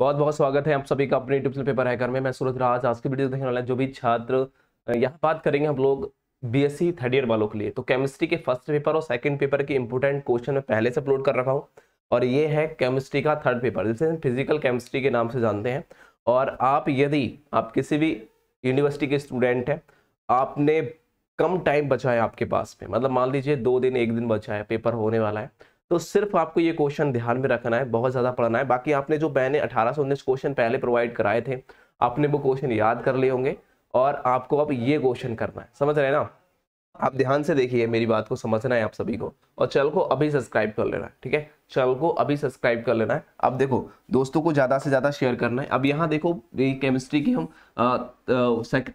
बहुत बहुत स्वागत है आप सभी का अपने यूट्यूब पेपर हैकर में मैं सूरज राज आज की वीडियो देखने वाला जो भी छात्र यहाँ बात करेंगे हम लोग बीएससी थर्ड ईयर वालों के लिए तो केमिस्ट्री के फर्स्ट पेपर और सेकंड पेपर के इंपोर्टेंट क्वेश्चन मैं पहले से अपलोड कर रखा हूँ और ये है केमिस्ट्री का थर्ड पेपर जिसे हम फिजिकल केमिस्ट्री के नाम से जानते हैं और आप यदि आप किसी भी यूनिवर्सिटी के स्टूडेंट हैं आपने कम टाइम बचा है आपके पास में मतलब मान लीजिए दो दिन एक दिन बचा है पेपर होने वाला है तो सिर्फ आपको ये क्वेश्चन ध्यान में रखना है बहुत ज़्यादा पढ़ना है बाकी आपने जो मैंने अठारह सौ उन्नीस क्वेश्चन पहले प्रोवाइड कराए थे आपने वो क्वेश्चन याद कर लिए होंगे और आपको अब ये क्वेश्चन करना है समझ रहे हैं ना आप ध्यान से देखिए मेरी बात को समझना है आप सभी को और चैनल को अभी सब्सक्राइब कर लेना है ठीक है चैनल को अभी सब्सक्राइब कर लेना है अब देखो दोस्तों को ज़्यादा से ज़्यादा शेयर करना है अब यहाँ देखो केमिस्ट्री की हम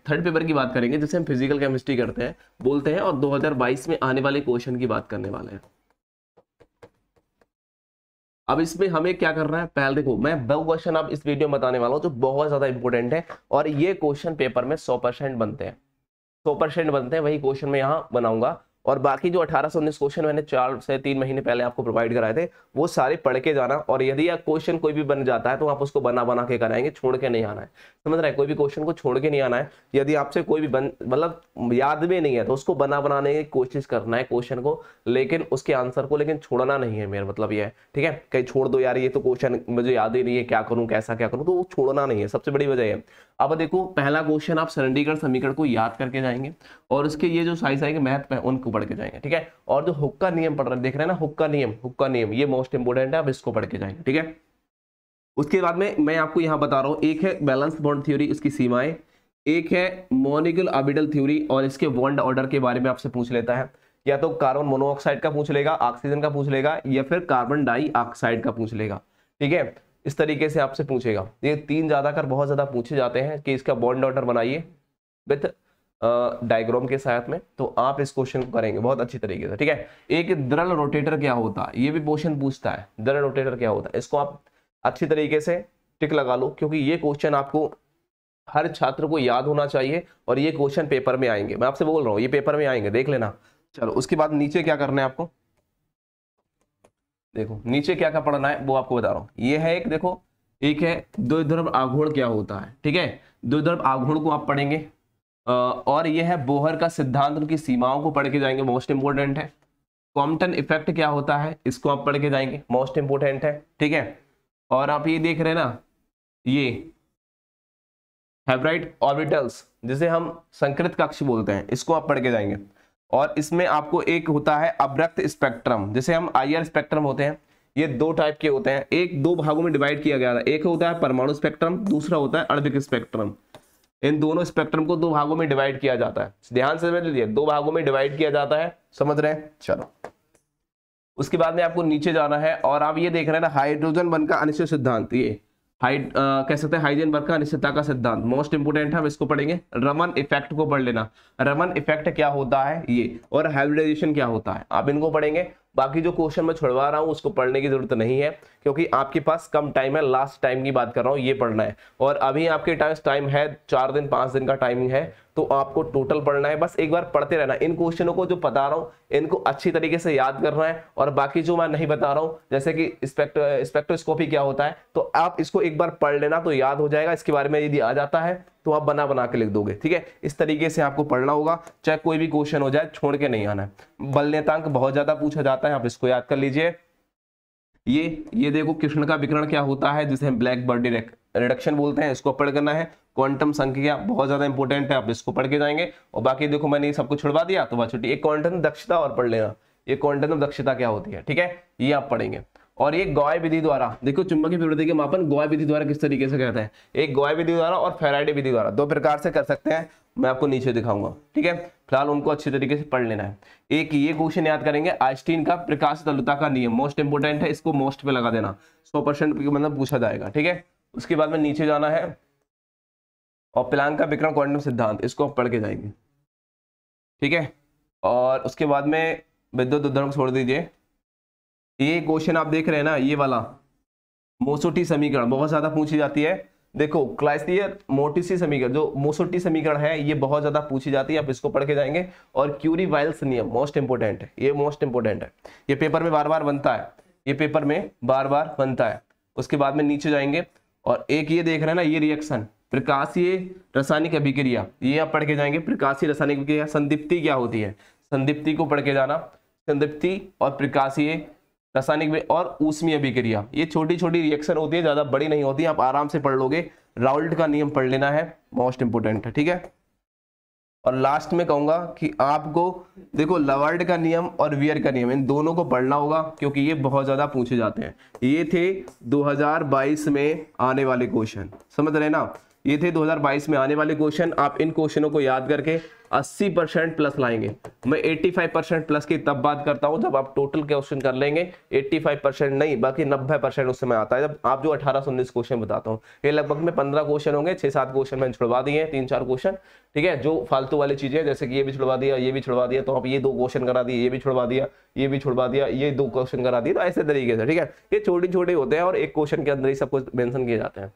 थर्ड पेपर की बात करेंगे जिसे हम फिजिकल केमिस्ट्री करते हैं बोलते हैं और दो में आने वाले क्वेश्चन की बात करने वाले हैं अब इसमें हमें क्या करना है पहले देखो मैं वो क्वेश्चन अब इस वीडियो में बताने वाला हूँ जो बहुत ज्यादा इंपॉर्टेंट है और ये क्वेश्चन पेपर में सौ परसेंट बनते हैं सौ परसेंट बनते हैं वही क्वेश्चन में यहाँ बनाऊंगा और बाकी जो अठारह सौ उन्नीस क्वेश्चन मैंने चार से तीन महीने पहले आपको प्रोवाइड कराए थे वो सारे पढ़ के जाना और यदि आप क्वेश्चन कोई भी बन जाता है तो आप उसको बना बना के कराएंगे छोड़ के नहीं आना है समझ रहे हैं कोई भी क्वेश्चन को छोड़ के नहीं आना है यदि आपसे कोई भी बन मतलब याद में नहीं है तो उसको बना बनाने की कोशिश करना है क्वेश्चन को लेकिन उसके आंसर को लेकिन छोड़ना नहीं है मेरा मतलब यह है ठीक है कहीं छोड़ दो यार ये तो क्वेश्चन मुझे याद ही नहीं है क्या करूँ कैसा क्या करूँ तो वो छोड़ना नहीं है सबसे बड़ी वजह है अब देखो पहला क्वेश्चन आप सरंडीगढ़ समीकरण को याद करके जाएंगे और उसके ये जो साइज आएंगे मैथ उनको पढ़ के जाएंगे ठीक है और जो हुक्का नियम पढ़ रहे देख रहे हैं ना हुक्का नियम हुक्का नियम ये मोस्ट इंपोर्टेंट है आप इसको पढ़ के जाएंगे ठीक है उसके बाद में मैं आपको यहाँ बता रहा हूँ एक है बैलेंस बॉन्ड थ्योरी इसकी सीमाएं एक है मोनिकल अबिडल थ्योरी और इसके बॉन्ड ऑर्डर के बारे में आपसे पूछ लेता है या तो कार्बन मोनोऑक्साइड का पूछ लेगा ऑक्सीजन का पूछ लेगा या फिर कार्बन डाइऑक्साइड का पूछ लेगा ठीक है इस तरीके से आपसे पूछेगा ये तीन ज्यादा कर बहुत ज़्यादा पूछे जाते हैं कि इसका बॉन्ड ऑर्डर बनाइए विथ डायग्राम के साथ में तो आप इस क्वेश्चन को करेंगे बहुत अच्छी तरीके से ठीक है एक द्रल रोटेटर क्या होता है ये भी क्वेश्चन पूछता है द्रल रोटेटर क्या होता है इसको आप अच्छी तरीके से टिक लगा लो क्योंकि ये क्वेश्चन आपको हर छात्र को याद होना चाहिए और ये क्वेश्चन पेपर में आएंगे मैं आपसे बोल रहा हूँ ये पेपर में आएंगे देख लेना चलो उसके बाद नीचे क्या करना है आपको देखो नीचे क्या क्या पढ़ना है वो आपको बता रहा हूँ ये है एक देखो एक है द्विध्रुव आघोड़ क्या होता है ठीक है द्विध्रुव आघोड़ को आप पढ़ेंगे और यह है बोहर का सिद्धांत उनकी सीमाओं को पढ़ के जाएंगे मोस्ट इंपोर्टेंट है कॉम्पटन इफेक्ट क्या होता है इसको आप पढ़ के जाएंगे मोस्ट इंपोर्टेंट है ठीक है और आप ये देख रहे हैं ना ये हैब्राइट ऑर्बिटल्स जिसे हम संकृत कक्ष बोलते हैं इसको आप पढ़ के जाएंगे और इसमें आपको एक होता है अभ्रक्त स्पेक्ट्रम जैसे हम आई स्पेक्ट्रम होते हैं ये दो टाइप के होते हैं एक दो भागों में डिवाइड किया गया था एक होता है परमाणु स्पेक्ट्रम दूसरा होता है अर्भिक स्पेक्ट्रम इन दोनों स्पेक्ट्रम को दो भागों में डिवाइड किया जाता है ध्यान से समझ लीजिए दो भागों में डिवाइड किया जाता है समझ रहे हैं चलो उसके बाद में आपको नीचे जाना है और आप ये देख रहे हैं ना हाइड्रोजन बन का अनिश्चित सिद्धांत ये हाइड कह सकते हैं वर्ग का अनिश्चितता का सिद्धांत मोस्ट इंपोर्टेंट हम इसको पढ़ेंगे रमन इफेक्ट को पढ़ लेना रमन इफेक्ट क्या होता है ये और हाइब्रिडाइजेशन क्या होता है आप इनको पढ़ेंगे बाकी जो क्वेश्चन मैं छुड़वा रहा हूँ उसको पढ़ने की जरूरत नहीं है क्योंकि आपके पास कम टाइम है लास्ट टाइम की बात कर रहा हूँ ये पढ़ना है और अभी आपके टाइम टाइम है चार दिन पाँच दिन का टाइमिंग है तो आपको टोटल पढ़ना है बस एक बार पढ़ते रहना इन क्वेश्चनों को जो बता रहा हूँ इनको अच्छी तरीके से याद करना है और बाकी जो मैं नहीं बता रहा हूँ जैसे कि स्पेक्ट्रोस्कोपी क्या होता है तो आप इसको एक बार पढ़ लेना तो याद हो जाएगा इसके बारे में यदि आ जाता है तो आप बना बना के लिख दोगे ठीक है इस तरीके से आपको पढ़ना होगा चाहे कोई भी क्वेश्चन हो जाए छोड़ के नहीं आना है बल नेतांक बहुत ज्यादा पूछा जाता है आप इसको याद कर लीजिए ये ये देखो कृष्ण का विकरण क्या होता है जिसे हम ब्लैक बर्ड रिडक्शन बोलते हैं इसको पढ़ करना है क्वांटम संख्या बहुत ज्यादा इंपॉर्टेंट है आप इसको पढ़ के जाएंगे और बाकी देखो मैंने ये सबको छुड़वा दिया तो बात छुट्टी एक क्वांटम दक्षता और पढ़ लेना ये क्वांटम दक्षता क्या होती है ठीक है ये आप पढ़ेंगे और एक गोय विधि द्वारा देखो चुंबकीय प्रवृत्ति के मापन गोय विधि द्वारा किस तरीके से करते हैं एक गोय विधि द्वारा और फेराइडे विधि द्वारा दो प्रकार से कर सकते हैं मैं आपको नीचे दिखाऊंगा ठीक है फिलहाल उनको अच्छे तरीके से पढ़ लेना है एक ये क्वेश्चन याद करेंगे आइस्टीन का प्रकाश तलुता का नियम मोस्ट इंपोर्टेंट है इसको मोस्ट पे लगा देना सौ परसेंट मतलब पूछा जाएगा ठीक है उसके बाद में नीचे जाना है और प्लांग का विक्रम क्वांटम सिद्धांत इसको आप पढ़ के जाएंगे ठीक है और उसके बाद में विद्युत उद्धरण छोड़ दीजिए ये क्वेश्चन आप देख रहे हैं ना ये वाला मोसोटी समीकरण बहुत ज्यादा पूछी जाती है देखो क्लाइस्टियर मोटिसी समीकरण जो मोसोटी समीकरण है ये बहुत ज्यादा पूछी जाती है आप इसको पढ़ के जाएंगे और क्यूरी वाइल्स नियम मोस्ट इंपोर्टेंट है ये मोस्ट इंपोर्टेंट है ये पेपर में बार बार बनता है ये पेपर में बार बार बनता है उसके बाद में नीचे जाएंगे और एक ये देख रहे हैं ना ये रिएक्शन प्रकाशीय रासायनिक अभिक्रिया ये आप पढ़ के जाएंगे प्रकाशीय रासायनिक अभिक्रिया संदिप्ति क्या होती है संदिप्ति को पढ़ के जाना संदिप्ति और प्रकाशीय रासायनिक और ऊष्मीय अभिक्रिया ये छोटी छोटी रिएक्शन होती है ज्यादा बड़ी नहीं होती आप आराम से पढ़ लोगे राउल्ट का नियम पढ़ लेना है मोस्ट इंपोर्टेंट है ठीक है और लास्ट में कहूंगा कि आपको देखो लवर्ड का नियम और वियर का नियम इन दोनों को पढ़ना होगा क्योंकि ये बहुत ज़्यादा पूछे जाते हैं ये थे 2022 में आने वाले क्वेश्चन समझ रहे ना ये थे 2022 में आने वाले क्वेश्चन आप इन क्वेश्चनों को याद करके 80 परसेंट प्लस लाएंगे मैं 85 परसेंट प्लस की तब बात करता हूं जब आप टोटल क्वेश्चन कर लेंगे 85 परसेंट नहीं बाकी 90 परसेंट उस समय आता है जब आप जो अठारह सौ उन्नीस क्वेश्चन बताता हूं ये लगभग में 15 क्वेश्चन होंगे छह सात क्वेश्चन मैंने छुड़वा दिए तीन चार क्वेश्चन ठीक है जो फालतू वाली चीजें जैसे कि ये भी छुड़वा दिया ये भी छुड़वा दिया तो आप ये दो क्वेश्चन करा दिए ये भी छुड़वा दिया ये भी छुड़वा दिया ये दो क्वेश्चन करा दिए तो ऐसे तरीके से ठीक है ये छोटे छोटे होते हैं और एक क्वेश्चन के अंदर ही सब कुछ मैंशन किए जाते हैं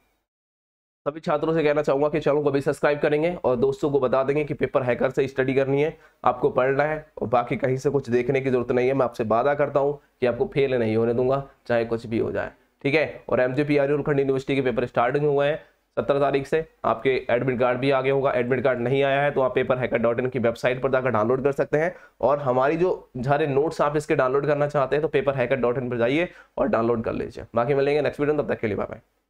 सभी छात्रों से कहना चाहूंगा कि चैनल को भी सब्सक्राइब करेंगे और दोस्तों को बता देंगे कि पेपर हैकर से स्टडी करनी है आपको पढ़ना है और बाकी कहीं से कुछ देखने की जरूरत नहीं है मैं आपसे वादा करता हूँ कि आपको फेल नहीं होने दूंगा चाहे कुछ भी हो जाए ठीक है और M G P R university के पेपर स्टार्टिंग हुए हैं सत्रह तारीख से आपके एडमिट कार्ड भी आगे होगा एडमिट कार्ड नहीं आया है तो आप पेपर हैकर डॉट इन की वेबसाइट पर जाकर डाउनलोड कर सकते हैं और हमारी जो सारे नोट्स आप इसके डाउनलोड करना चाहते हैं तो पेपर हैकर डॉट इन पर जाइए और डाउनलोड कर लीजिए बाकी मिलेंगे नेक्स्ट वीडियो तब तक के लिए बाय